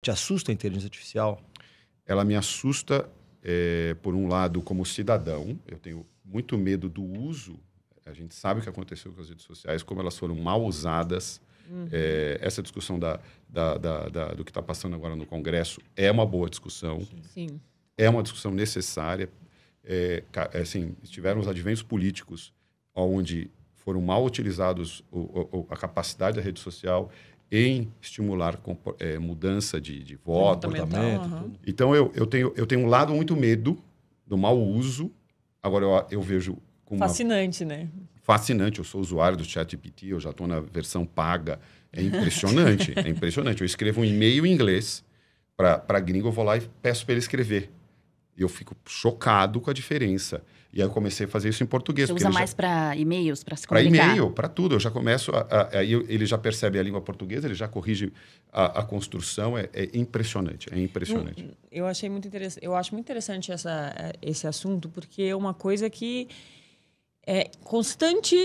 Te assusta a inteligência artificial? Ela me assusta, é, por um lado, como cidadão. Eu tenho muito medo do uso. A gente sabe o que aconteceu com as redes sociais, como elas foram mal usadas. Uhum. É, essa discussão da, da, da, da do que está passando agora no Congresso é uma boa discussão. Sim. É uma discussão necessária. É, é, assim, tiveram os adventos políticos onde foram mal utilizados o, o, a capacidade da rede social em estimular é, mudança de, de voto. Comportamento. Uhum. Então, eu, eu, tenho, eu tenho um lado muito medo do mau uso. Agora, eu, eu vejo... Fascinante, né? Fascinante. Eu sou usuário do ChatGPT, eu já estou na versão paga. É impressionante, é impressionante. Eu escrevo um e-mail em inglês para gringo, eu vou lá e peço para ele escrever. E eu fico chocado com a diferença. E aí eu comecei a fazer isso em português. Você usa mais já... para e-mails, para se comunicar? Para e-mail, para tudo. Eu já começo... Aí ele já percebe a língua portuguesa, ele já corrige a, a construção. É, é, impressionante, é impressionante. Eu, eu achei muito interessante... Eu acho muito interessante essa, é, esse assunto, porque é uma coisa que é constante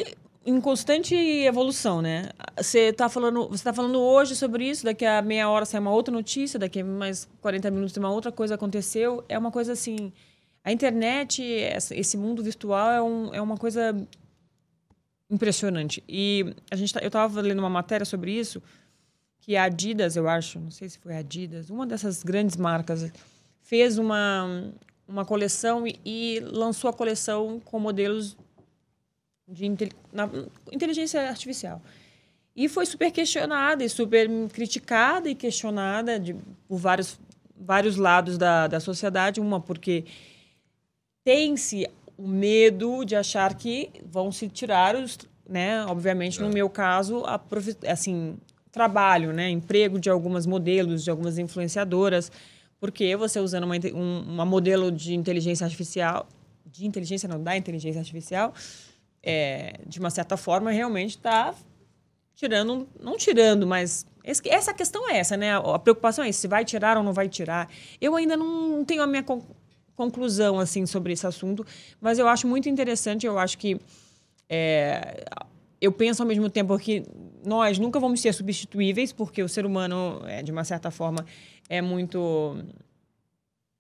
em constante evolução, né? Você está falando, você tá falando hoje sobre isso, daqui a meia hora sai uma outra notícia, daqui a mais 40 minutos uma outra coisa aconteceu. É uma coisa assim, a internet, esse mundo virtual é, um, é uma coisa impressionante. E a gente tá, eu estava lendo uma matéria sobre isso, que a Adidas, eu acho, não sei se foi a Adidas, uma dessas grandes marcas fez uma uma coleção e, e lançou a coleção com modelos de na, inteligência artificial. E foi super questionada e super criticada e questionada de, por vários, vários lados da, da sociedade. Uma, porque tem-se o medo de achar que vão se tirar os, né, obviamente no é. meu caso, a assim, trabalho, né, emprego de algumas modelos, de algumas influenciadoras, porque você usando uma, um, uma modelo de inteligência artificial, de inteligência não, da inteligência artificial, é, de uma certa forma, realmente está tirando, não tirando, mas esse, essa questão é essa, né? A preocupação é se vai tirar ou não vai tirar. Eu ainda não tenho a minha con conclusão assim sobre esse assunto, mas eu acho muito interessante. Eu acho que é, eu penso ao mesmo tempo que nós nunca vamos ser substituíveis, porque o ser humano, é, de uma certa forma, é muito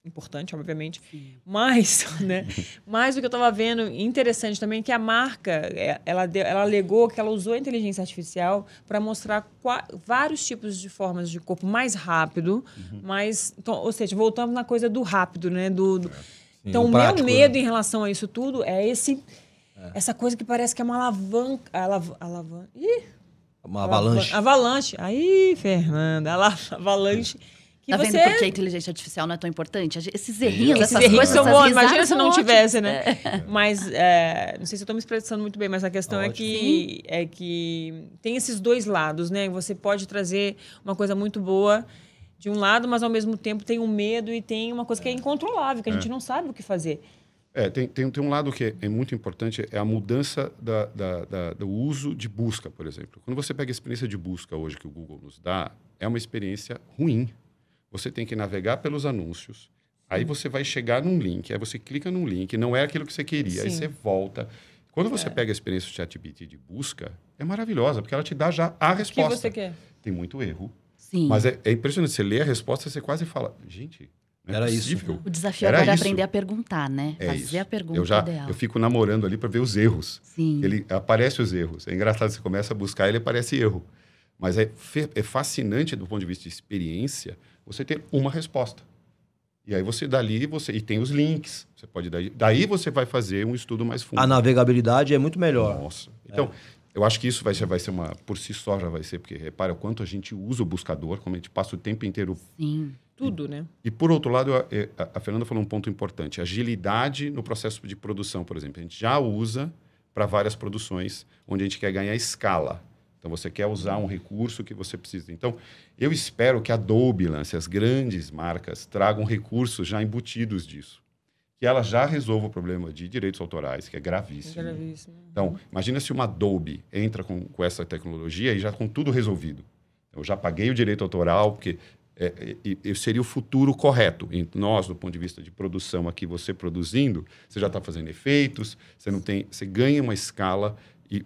importante, obviamente. Sim. Mas, né? Mas o que eu estava vendo interessante também é que a marca, é, ela, deu, ela alegou que ela usou a inteligência artificial para mostrar qua, vários tipos de formas de corpo mais rápido, uhum. mais, então, ou seja, voltamos na coisa do rápido, né? Do, do... É, então, o meu prático, medo né? em relação a isso tudo é esse é. essa coisa que parece que é uma alavanca, alav alavanca. Ih, uma avalanche. Avalanche. Aí, Fernanda, avalanche. Que tá você... vendo a inteligência artificial não é tão importante? Esses errinhos, Esses essas errinhos coisas, são bons. Imagina se não tivesse, né? É. Mas, é, não sei se eu me expressando muito bem, mas a questão é que, é que tem esses dois lados, né? Você pode trazer uma coisa muito boa de um lado, mas ao mesmo tempo tem um medo e tem uma coisa que é, é. incontrolável, que a gente é. não sabe o que fazer. É, tem, tem, tem, um lado que é muito importante, é a mudança da, da, da, do uso de busca, por exemplo. Quando você pega a experiência de busca hoje que o Google nos dá, é uma experiência ruim você tem que navegar pelos anúncios. Aí você vai chegar num link, aí você clica num link, não é aquilo que você queria, Sim. aí você volta. Quando você é. pega a experiência do ChatGPT de busca, é maravilhosa, porque ela te dá já a resposta. O que você quer? Tem muito erro. Sim. Mas é, é impressionante, você lê a resposta, você quase fala, gente, não é era isso. Né? O desafio era agora é aprender a perguntar, né? É Fazer isso. a pergunta eu já, ideal. Eu fico namorando ali para ver os erros. Sim. Ele aparece os erros. É engraçado, você começa a buscar, ele aparece erro. Mas é, é fascinante do ponto de vista de experiência você ter uma resposta. E aí você dali você e tem os links. Você pode daí, daí você vai fazer um estudo mais fundo. A navegabilidade é muito melhor. Nossa. Então, é. eu acho que isso vai ser, vai ser uma por si só já vai ser porque repara o quanto a gente usa o buscador, como a gente passa o tempo inteiro. Sim. E, tudo, né? E por outro lado, a, a, Fernanda falou um ponto importante: agilidade no processo de produção, por exemplo. A gente já usa para várias produções onde a gente quer ganhar escala. Então você quer usar um recurso que você precisa. Então eu espero que a Adobe lance, as grandes marcas tragam recursos já embutidos disso. Que ela já resolva o problema de direitos autorais, que é gravíssimo. É gravíssimo. Então, imagina se uma Adobe entra com, com essa tecnologia e já com tudo resolvido. Eu já paguei o direito autoral, porque é, é, seria o futuro correto. E nós, do ponto de vista de produção aqui, você produzindo, você já está fazendo efeitos, você não tem, você ganha uma escala e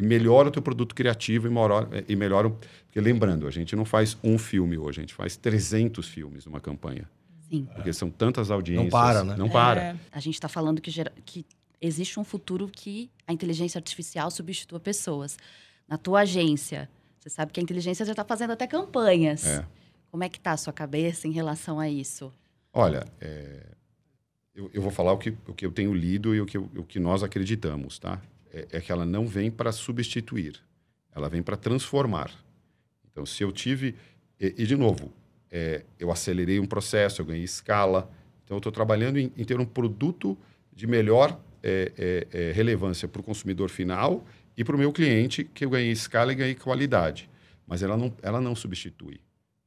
e melhora o teu produto criativo e, maior, e melhora... O... Porque lembrando, a gente não faz um filme hoje, a gente faz 300 filmes numa campanha. Sim. Porque são tantas audiências. Não para, né? Não é, para. A gente está falando que, gera, que existe um futuro que a inteligência artificial substitua pessoas. Na tua agência, você sabe que a inteligência já está fazendo até campanhas. É. Como é que está a sua cabeça em relação a isso? Olha, é... eu, eu, vou falar o que, o que eu tenho lido e o que, o que nós acreditamos, tá? é, é que ela não vem para substituir, ela vem para transformar. Então, se eu tive. E, e de novo, é, eu acelerei um processo, eu ganhei escala. Então, eu estou trabalhando em, em, ter um produto de melhor é, é, é relevância para o consumidor final e para o meu cliente, que eu ganhei escala e ganhei qualidade. Mas ela não, ela não substitui.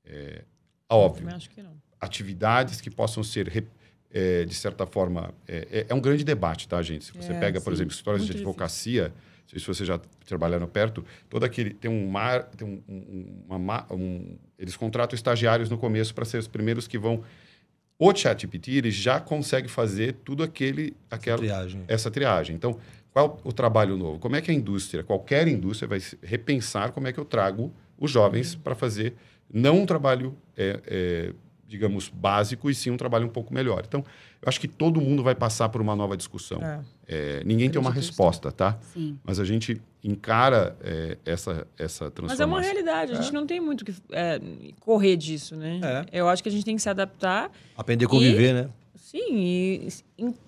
É, óbvio. Eu acho que não. Atividades que possam ser. Rep é, de certa forma, é, é, é, um grande debate, tá, gente? Se você é, pega, sim. por exemplo, histórias Muito de advocacia, difícil. se você já trabalharam perto, todo aquele tem um mar, tem um, uma, um eles contratam estagiários no começo para ser os primeiros que vão. O ChatGPT já consegue fazer tudo aquele, aquela, essa triagem. Essa triagem. Então, qual o trabalho novo? Como é que a indústria, qualquer indústria, vai repensar como é que eu trago os jovens uhum. para fazer não um trabalho é, é digamos, básico e sim um trabalho um pouco melhor. Então, eu acho que todo mundo vai passar por uma nova discussão. É. É, ninguém tem uma resposta, tá? Sim. Mas a gente encara é, essa, essa transformação. Mas é uma realidade, a é. gente não tem muito que é, correr disso, né? É. Eu acho que a gente tem que se adaptar. Aprender a conviver, e, né? Sim, e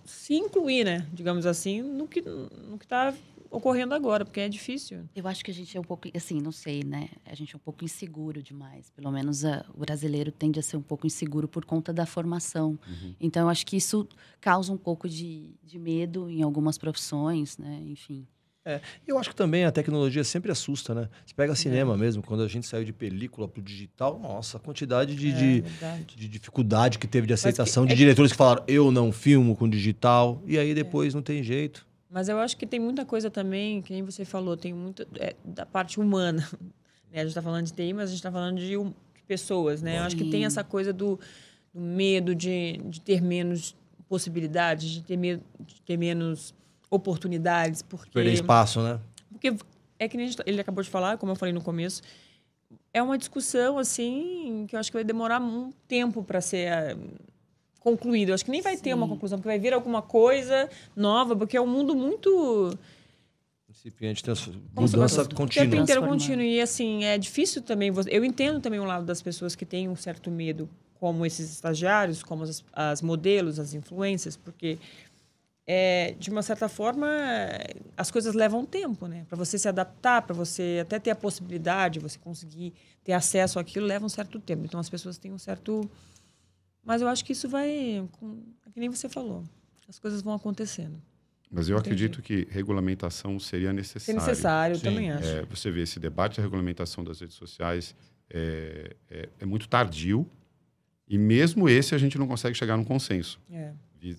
se incluir, né? Digamos assim, no que no está que tá ocorrendo agora, porque é difícil. Eu acho que a gente é um pouco, assim, não sei, né? A gente é um pouco inseguro demais. Pelo menos a, ah, o brasileiro tende a ser um pouco inseguro por conta da formação. Uhum. Então, eu acho que isso causa um pouco de, de medo em algumas profissões, né? Enfim. É, eu acho que também a tecnologia sempre assusta, né? Você pega cinema é. mesmo, quando a gente saiu de película pro digital, nossa, a quantidade de, é, de, de, dificuldade que teve de aceitação que, de diretores que... que... falaram, eu não filmo com digital, e aí é. depois não tem jeito. Mas eu acho que tem muita coisa também, que você falou, tem muito é, da parte humana. Né? A gente está falando de TI, mas a gente está falando de, de, pessoas, né? Sim. Eu acho que tem essa coisa do, do medo de, de, ter menos possibilidades, de ter, de ter menos oportunidades, porque... Perder espaço, né? Porque é que nem gente, tá, ele acabou de falar, como eu falei no começo, é uma discussão, assim, que eu acho que vai demorar um tempo para ser... A, eh, concluído. Eu acho que nem vai Sim. ter uma conclusão, porque vai vir alguma coisa nova, porque é um mundo muito incipiente mudança contínua. O tempo inteiro contínuo. E assim, é difícil também. Eu entendo também o lado das pessoas que têm um certo medo, como esses estagiários, como as, as modelos, as influências, porque. É, de uma certa forma, as coisas levam tempo, né? Para você se adaptar, para você até ter a possibilidade, você conseguir ter acesso àquilo, leva um certo tempo. Então, as pessoas têm um certo mas eu acho que isso vai. Com, é que nem você falou. As coisas vão acontecendo. Mas eu Entendi. acredito que regulamentação seria necessário. É necessário, eu também acho. É, você vê esse debate da regulamentação das redes sociais é, é, é, muito tardio e mesmo esse a gente não consegue chegar num consenso. É.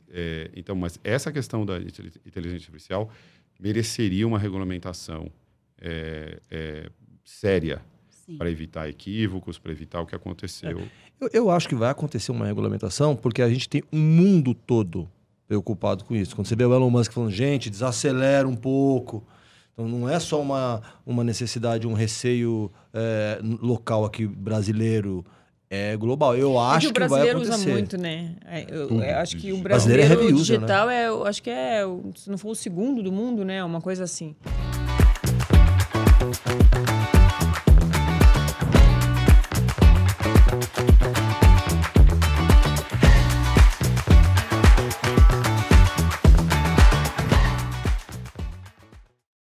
é então, mas essa questão da inteligência artificial mereceria uma regulamentação é, é, séria para evitar equívocos, para evitar o que aconteceu. É. Eu, eu acho que vai acontecer uma regulamentação, porque a gente tem um mundo todo preocupado com isso. Quando você vê o Elon Musk falando, gente, desacelera um pouco. Então não é só uma, uma necessidade, um receio é, local aqui brasileiro. É global. Eu é acho que, vai acontecer. que vai acontecer. usa muito, né? É, eu, eu, eu acho que o brasileiro, brasileiro é digital né? é, eu acho que é, se não for o segundo do mundo, né? É uma coisa assim.